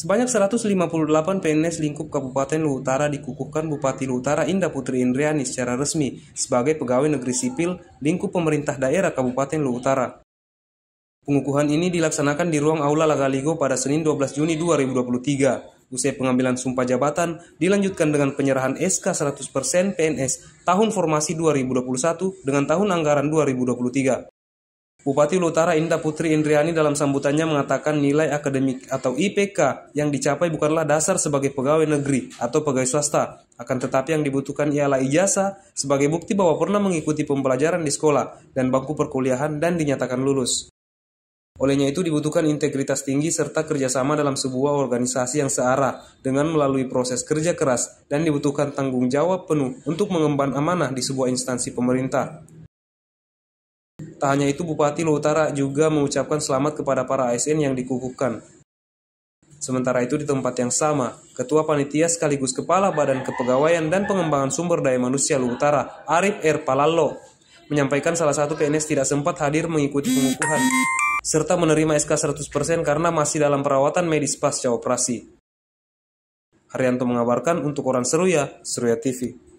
Sebanyak 158 PNS lingkup Kabupaten Luhut Utara dikukuhkan Bupati Luhut Utara Indah Putri Indriani secara resmi sebagai pegawai negeri sipil lingkup pemerintah daerah Kabupaten Luhut Utara. Pengukuhan ini dilaksanakan di ruang Aula Lagaligo pada Senin 12 Juni 2023. Usai pengambilan sumpah jabatan, dilanjutkan dengan penyerahan SK 100% PNS tahun formasi 2021 dengan tahun anggaran 2023. Bupati Lutara Indah Putri Indriani dalam sambutannya mengatakan nilai akademik atau IPK yang dicapai bukanlah dasar sebagai pegawai negeri atau pegawai swasta, akan tetapi yang dibutuhkan ialah ijazah sebagai bukti bahwa pernah mengikuti pembelajaran di sekolah dan bangku perkuliahan dan dinyatakan lulus. Olehnya itu dibutuhkan integritas tinggi serta kerjasama dalam sebuah organisasi yang searah dengan melalui proses kerja keras dan dibutuhkan tanggung jawab penuh untuk mengemban amanah di sebuah instansi pemerintah. Tak hanya itu, Bupati Lautara juga mengucapkan selamat kepada para ASN yang dikukuhkan. Sementara itu di tempat yang sama, Ketua Panitia sekaligus Kepala Badan Kepegawaian dan Pengembangan Sumber Daya Manusia Lautara, Utara, Arif R. Palalo, menyampaikan salah satu PNS tidak sempat hadir mengikuti pengukuhan, serta menerima SK 100% karena masih dalam perawatan medis pasca operasi. Haryanto mengabarkan untuk orang Seruya, Seruya TV.